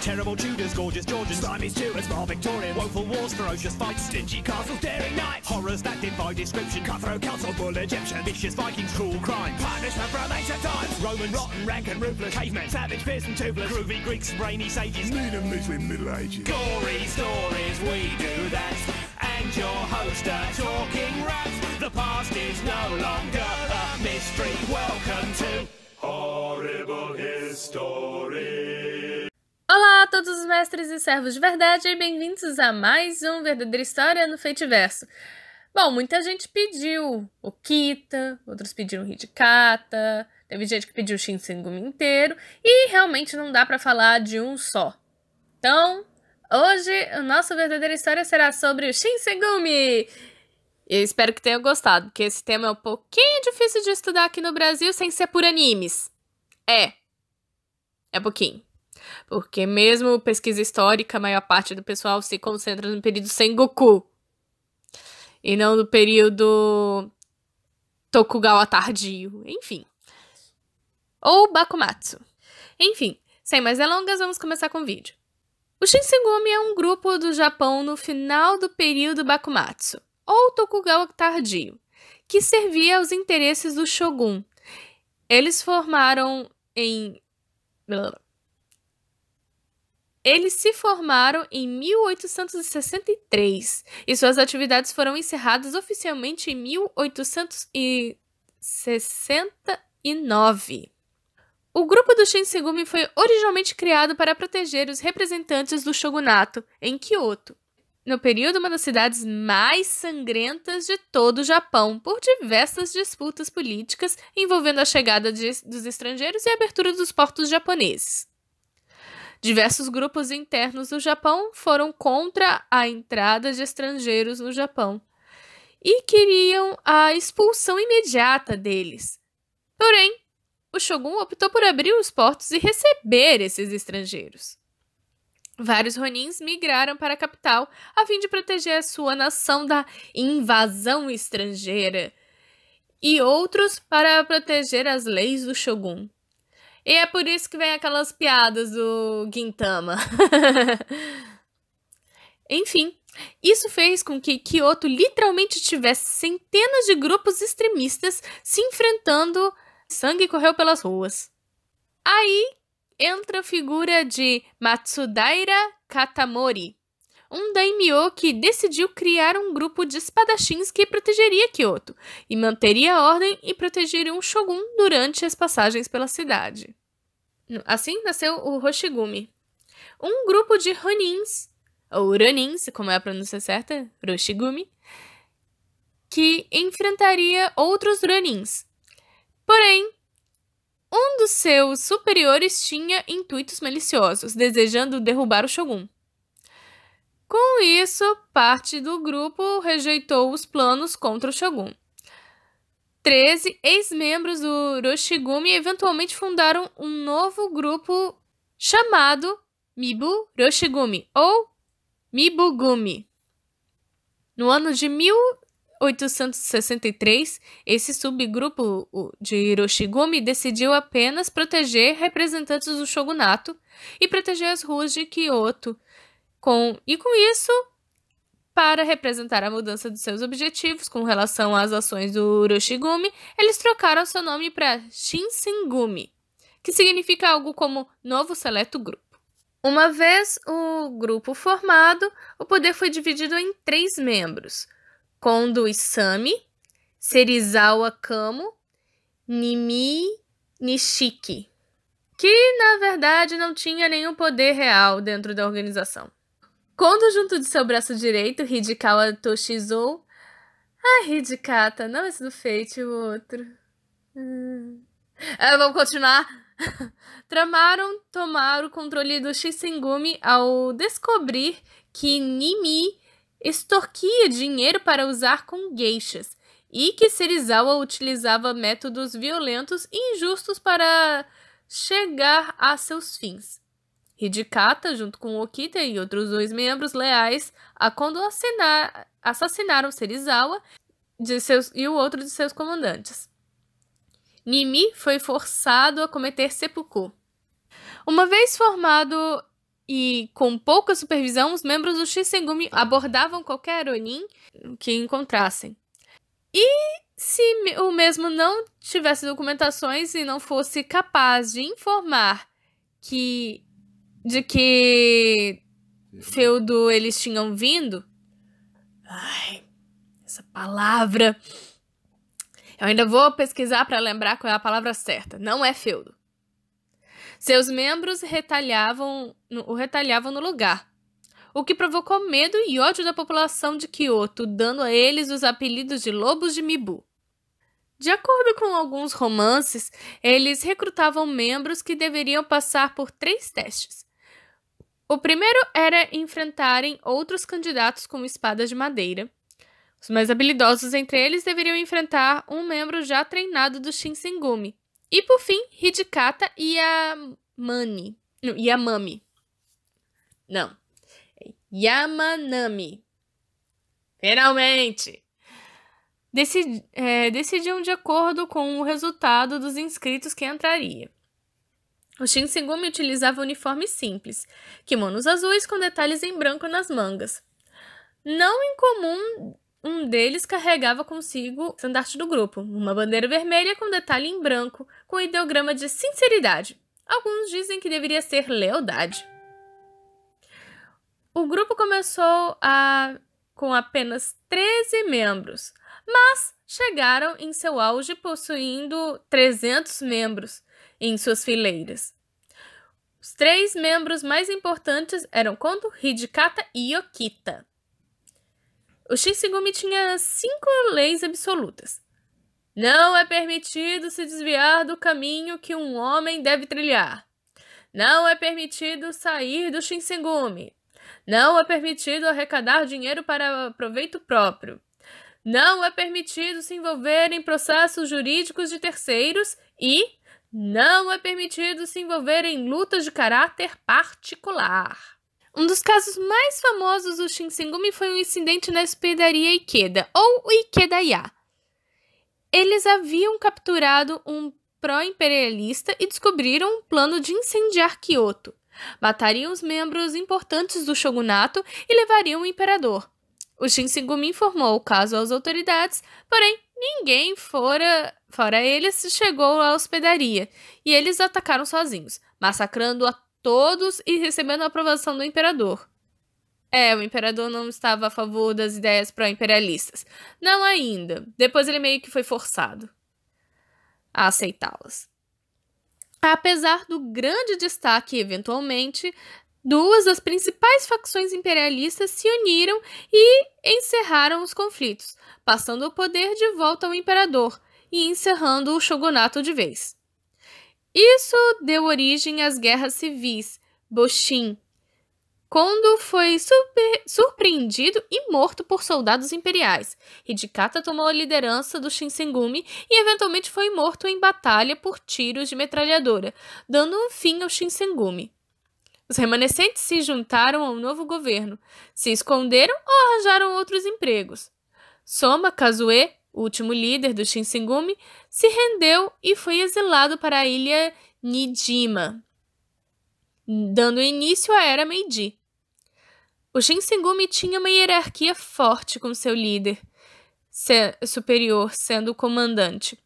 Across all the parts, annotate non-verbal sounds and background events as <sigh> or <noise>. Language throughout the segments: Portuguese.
Terrible Tudors, gorgeous Georgians, slimy Stuarts, small Victorian, woeful wars, ferocious fights, stingy castles, daring knights, horrors that defy description, cutthroat council, bull Egyptian, vicious Vikings, cruel crime, punishment from ancient times, Roman, rotten, rank and ruthless, cavemen, savage, fierce and toothless, groovy Greeks, brainy sages, mean and Muslim middle ages, gory stories, we do that, and your host are talking rats, the past is no longer a mystery, welcome to Horrible History. mestres e servos de verdade, e bem-vindos a mais um Verdadeira História no Feitiverso. Bom, muita gente pediu o Kita, outros pediram o Hidikata, teve gente que pediu o Shinsengumi inteiro, e realmente não dá para falar de um só. Então, hoje o nosso Verdadeira História será sobre o Shinsengumi! Eu espero que tenham gostado, porque esse tema é um pouquinho difícil de estudar aqui no Brasil sem ser por animes. É. É pouquinho. Porque mesmo pesquisa histórica, a maior parte do pessoal se concentra no período Sengoku. E não no período Tokugawa tardio. Enfim. Ou Bakumatsu. Enfim, sem mais delongas, vamos começar com o vídeo. O Shinsengumi é um grupo do Japão no final do período Bakumatsu, ou Tokugawa tardio, que servia aos interesses do Shogun. Eles formaram em eles se formaram em 1863 e suas atividades foram encerradas oficialmente em 1869. O grupo do Shinsengumi foi originalmente criado para proteger os representantes do shogunato em Kyoto, no período uma das cidades mais sangrentas de todo o Japão, por diversas disputas políticas envolvendo a chegada de, dos estrangeiros e a abertura dos portos japoneses. Diversos grupos internos do Japão foram contra a entrada de estrangeiros no Japão e queriam a expulsão imediata deles. Porém, o Shogun optou por abrir os portos e receber esses estrangeiros. Vários Ronins migraram para a capital a fim de proteger a sua nação da invasão estrangeira e outros para proteger as leis do Shogun. E é por isso que vem aquelas piadas do Guintama. <laughs> Enfim, isso fez com que Kyoto literalmente tivesse centenas de grupos extremistas se enfrentando. Sangue correu pelas ruas. Aí entra a figura de Matsudaira Katamori, um daimyo que decidiu criar um grupo de espadachins que protegeria Kyoto e manteria a ordem e protegeria um shogun durante as passagens pela cidade. Assim nasceu o Roshigumi. Um grupo de Ronins, ou Ranins, como é a pronúncia certa, Roshigumi, que enfrentaria outros Ranins. Porém, um dos seus superiores tinha intuitos maliciosos, desejando derrubar o Shogun. Com isso, parte do grupo rejeitou os planos contra o Shogun. 13 ex-membros do Roshigumi eventualmente fundaram um novo grupo chamado Mibu Roshigumi ou Mibugumi. No ano de 1863, esse subgrupo de Hiroshigumi decidiu apenas proteger representantes do shogunato e proteger as ruas de Kyoto. Com, e com isso, para representar a mudança de seus objetivos com relação às ações do Uroshigumi, eles trocaram seu nome para Shinsengumi, que significa algo como Novo Seleto Grupo. Uma vez o grupo formado, o poder foi dividido em três membros: Kondo Isami, Serizawa Kamo, Nimi Nishiki, que na verdade não tinha nenhum poder real dentro da organização. Quando junto de seu braço direito, Hidikawa Toshizou. Ah, Hidikata, não esse é do feito o outro. Hum. É, vamos continuar. <laughs> Tramaram tomar o controle do Shisengumi ao descobrir que Nimi extorquia dinheiro para usar com geixas e que Serizawa utilizava métodos violentos e injustos para chegar a seus fins. Hidikata, junto com Okita e outros dois membros leais, a quando assassinaram Serizawa de seus, e o outro de seus comandantes. Nimi foi forçado a cometer seppuku. Uma vez formado e com pouca supervisão, os membros do Shisengumi abordavam qualquer Onin que encontrassem. E se o mesmo não tivesse documentações e não fosse capaz de informar que de que feudo eles tinham vindo. Ai, essa palavra. Eu ainda vou pesquisar para lembrar qual é a palavra certa. Não é feudo. Seus membros retalhavam, o retalhavam no lugar, o que provocou medo e ódio da população de Kyoto, dando a eles os apelidos de lobos de Mibu. De acordo com alguns romances, eles recrutavam membros que deveriam passar por três testes: o primeiro era enfrentarem outros candidatos com espadas de madeira. Os mais habilidosos entre eles deveriam enfrentar um membro já treinado do Shinsengumi. E por fim, Hidikata e a Mani. Não, Yamami. Não. Yamanami. Finalmente! Decid, é, eh, decidiam de acordo com o resultado dos inscritos que entraria. O Shinsengumi utilizava uniformes simples, kimonos azuis com detalhes em branco nas mangas. Não incomum, um deles carregava consigo o estandarte do grupo, uma bandeira vermelha com detalhe em branco, com o ideograma de sinceridade. Alguns dizem que deveria ser lealdade. O grupo começou a... com apenas 13 membros, mas chegaram em seu auge possuindo 300 membros em suas fileiras. Os três membros mais importantes eram Kondo, Hidikata e Yokita. O Shinsengumi tinha cinco leis absolutas. Não é permitido se desviar do caminho que um homem deve trilhar. Não é permitido sair do Shinsengumi. Não é permitido arrecadar dinheiro para proveito próprio. Não é permitido se envolver em processos jurídicos de terceiros e não é permitido se envolver em lutas de caráter particular. Um dos casos mais famosos do Shinsengumi foi um incidente na hospedaria Ikeda, ou Ikedaya. Eles haviam capturado um pró-imperialista e descobriram um plano de incendiar Kyoto. Matariam os membros importantes do shogunato e levariam o imperador. O Shinsengumi informou o caso às autoridades, porém Ninguém fora, fora eles chegou à hospedaria, e eles atacaram sozinhos, massacrando a todos e recebendo a aprovação do imperador. É, o imperador não estava a favor das ideias pró-imperialistas. Não ainda. Depois ele meio que foi forçado a aceitá-las. Apesar do grande destaque, eventualmente, duas das principais facções imperialistas se uniram e encerraram os conflitos, passando o poder de volta ao imperador e encerrando o shogunato de vez. Isso deu origem às guerras civis Boshin, quando foi super, surpreendido e morto por soldados imperiais. Hidikata tomou a liderança do Shinsengumi e eventualmente foi morto em batalha por tiros de metralhadora, dando um fim ao Shinsengumi. Os remanescentes se juntaram ao novo governo, se esconderam ou arranjaram outros empregos. Soma Kazue, último líder do Shinsengumi, se rendeu e foi exilado para a ilha Nijima, dando início à Era Meiji. O Shinsengumi tinha uma hierarquia forte com seu líder superior, sendo o comandante,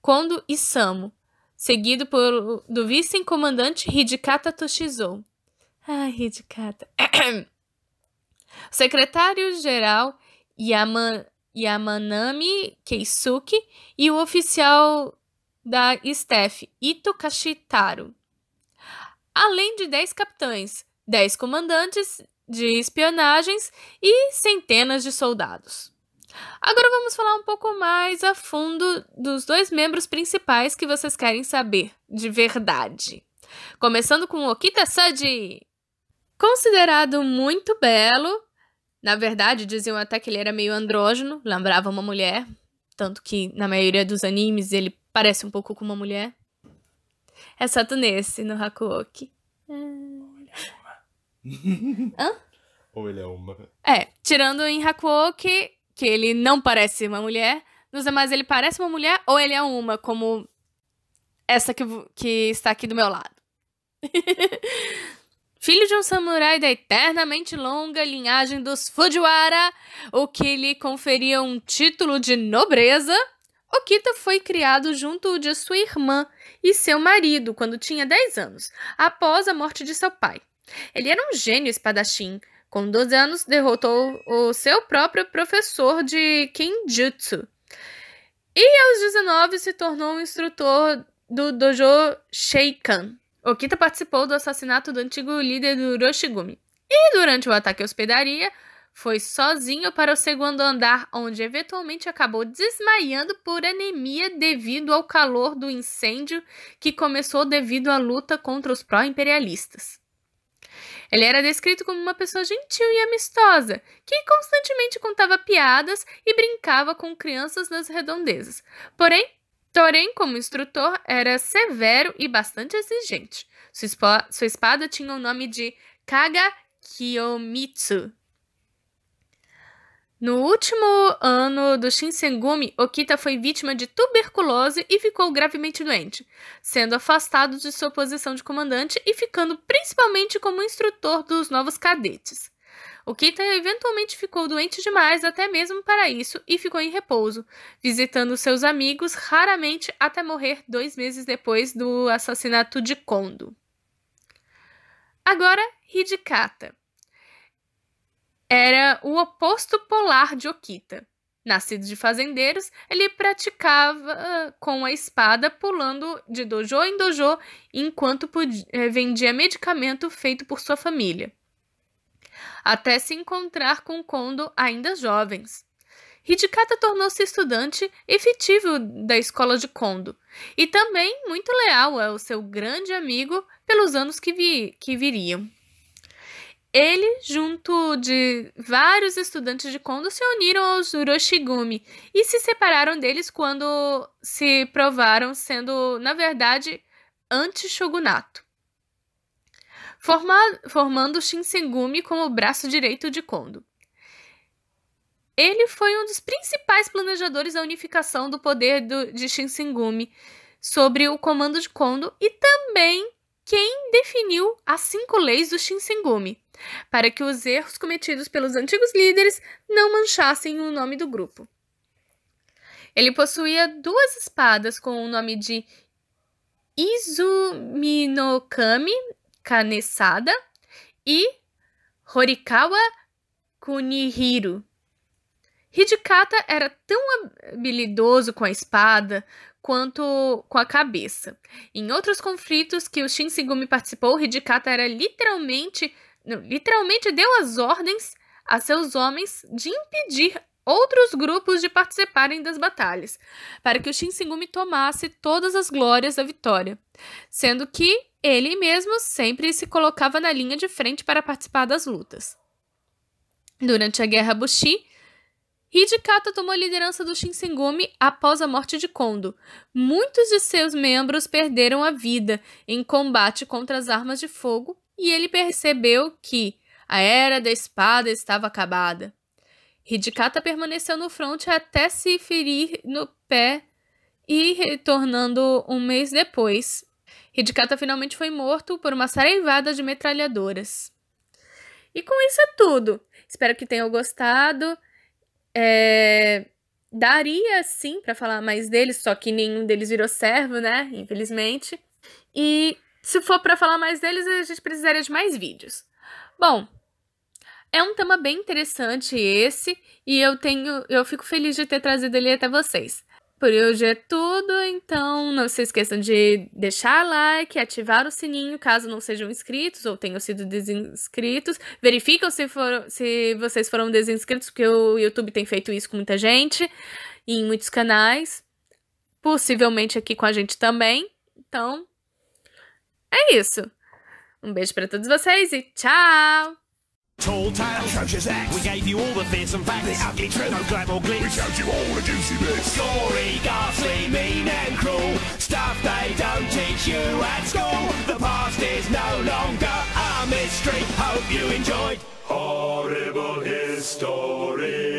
Kondo Isamu, seguido por, do vice-comandante Hidikata Toshizou. Ai, ri cata. O secretário-geral Yaman, Yamanami Keisuke e o oficial da Steph, Ito Kashitaro. Além de 10 capitães, 10 comandantes de espionagens e centenas de soldados. Agora vamos falar um pouco mais a fundo dos dois membros principais que vocês querem saber de verdade. Começando com Okita Saji. Considerado muito belo, na verdade diziam até que ele era meio andrógeno, lembrava uma mulher, tanto que na maioria dos animes ele parece um pouco com uma mulher. Exceto é nesse, no Hakuoki. Hum. Hã? Ou ele é uma. É, tirando em Hakuoki, que ele não parece uma mulher, nos demais ele parece uma mulher ou ele é uma, como essa que, que está aqui do meu lado. <laughs> Filho de um samurai da eternamente longa linhagem dos Fujiwara, o que lhe conferia um título de nobreza, Okita foi criado junto de sua irmã e seu marido quando tinha 10 anos, após a morte de seu pai. Ele era um gênio espadachim. Com 12 anos, derrotou o seu próprio professor de Kenjutsu. E aos 19 se tornou um instrutor do Dojo Sheikan, Okita participou do assassinato do antigo líder do Roshigumi e, durante o ataque à hospedaria, foi sozinho para o segundo andar, onde eventualmente acabou desmaiando por anemia devido ao calor do incêndio que começou devido à luta contra os pró-imperialistas. Ele era descrito como uma pessoa gentil e amistosa, que constantemente contava piadas e brincava com crianças nas redondezas. Porém, Porém, como instrutor, era severo e bastante exigente. Sua, sua espada tinha o nome de Kaga Kiyomitsu. No último ano do Shinsengumi, Okita foi vítima de tuberculose e ficou gravemente doente, sendo afastado de sua posição de comandante e ficando principalmente como instrutor dos novos cadetes. O eventualmente ficou doente demais até mesmo para isso e ficou em repouso, visitando seus amigos raramente até morrer dois meses depois do assassinato de Kondo. Agora, Hidikata. Era o oposto polar de Okita. Nascido de fazendeiros, ele praticava ah, com a espada, pulando de dojo em dojo, enquanto eh, vendia medicamento feito por sua família até se encontrar com Kondo ainda jovens. Hidikata tornou-se estudante efetivo da escola de Kondo e também muito leal ao seu grande amigo pelos anos que, vi que viriam. Ele, junto de vários estudantes de Kondo, se uniram aos Uroshigumi e se separaram deles quando se provaram sendo, na verdade, anti-shogunato forma, formando Shinsengumi como o braço direito de Kondo. Ele foi um dos principais planejadores da unificação do poder do, de Shinsengumi sobre o comando de Kondo e também quem definiu as cinco leis do Shinsengumi, para que os erros cometidos pelos antigos líderes não manchassem o nome do grupo. Ele possuía duas espadas com o nome de Izuminokami Kanesada e Horikawa Kunihiro. Hidikata era tão habilidoso com a espada quanto com a cabeça. Em outros conflitos que o Shinsegumi participou, Hidikata era literalmente, literalmente deu as ordens a seus homens de impedir outros grupos de participarem das batalhas, para que o Shinsengumi tomasse todas as glórias da vitória, sendo que ele mesmo sempre se colocava na linha de frente para participar das lutas. Durante a Guerra Bushi, Hidikata tomou a liderança do Shinsengumi após a morte de Kondo. Muitos de seus membros perderam a vida em combate contra as armas de fogo e ele percebeu que a era da espada estava acabada. Hidikata permaneceu no fronte até se ferir no pé e retornando um mês depois Hidikata finalmente foi morto por uma saraivada de metralhadoras. E com isso é tudo. Espero que tenham gostado. É... Daria sim para falar mais deles, só que nenhum deles virou servo, né? Infelizmente. E se for para falar mais deles, a gente precisaria de mais vídeos. Bom, é um tema bem interessante esse e eu tenho, eu fico feliz de ter trazido ele até vocês. Por hoje é tudo, então não se esqueçam de deixar like, ativar o sininho caso não sejam inscritos ou tenham sido desinscritos. Verificam se, for, se vocês foram desinscritos, porque o YouTube tem feito isso com muita gente e em muitos canais. Possivelmente aqui com a gente também. Então, é isso. Um beijo para todos vocês e tchau! Tall tales, atrocious acts. We gave you all the fearsome facts. The ugly truth, no glam or glitz. We showed you all the juicy bits. Gory, ghastly, mean and cruel. Stuff they don't teach you at school. The past is no longer a mystery. Hope you enjoyed. Horrible history.